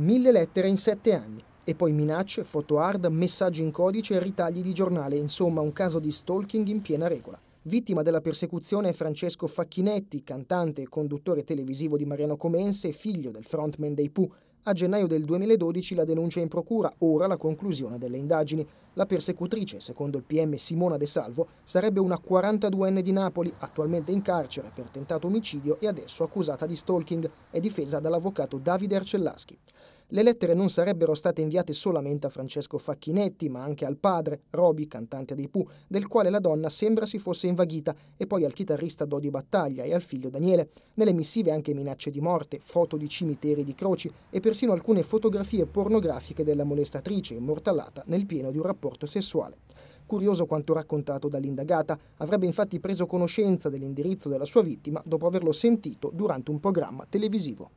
Mille lettere in sette anni. E poi minacce, foto hard, messaggi in codice e ritagli di giornale, insomma un caso di stalking in piena regola. Vittima della persecuzione è Francesco Facchinetti, cantante e conduttore televisivo di Mariano Comense, figlio del frontman dei Pooh a gennaio del 2012 la denuncia in procura, ora la conclusione delle indagini. La persecutrice, secondo il PM Simona De Salvo, sarebbe una 42enne di Napoli, attualmente in carcere per tentato omicidio e adesso accusata di stalking, è difesa dall'avvocato Davide Arcellaschi. Le lettere non sarebbero state inviate solamente a Francesco Facchinetti, ma anche al padre, Roby, cantante dei Pooh, del quale la donna sembra si fosse invaghita, e poi al chitarrista Dodi Battaglia e al figlio Daniele. Nelle missive anche minacce di morte, foto di cimiteri di croci e persino alcune fotografie pornografiche della molestatrice immortalata nel pieno di un rapporto sessuale. Curioso quanto raccontato dall'indagata, avrebbe infatti preso conoscenza dell'indirizzo della sua vittima dopo averlo sentito durante un programma televisivo.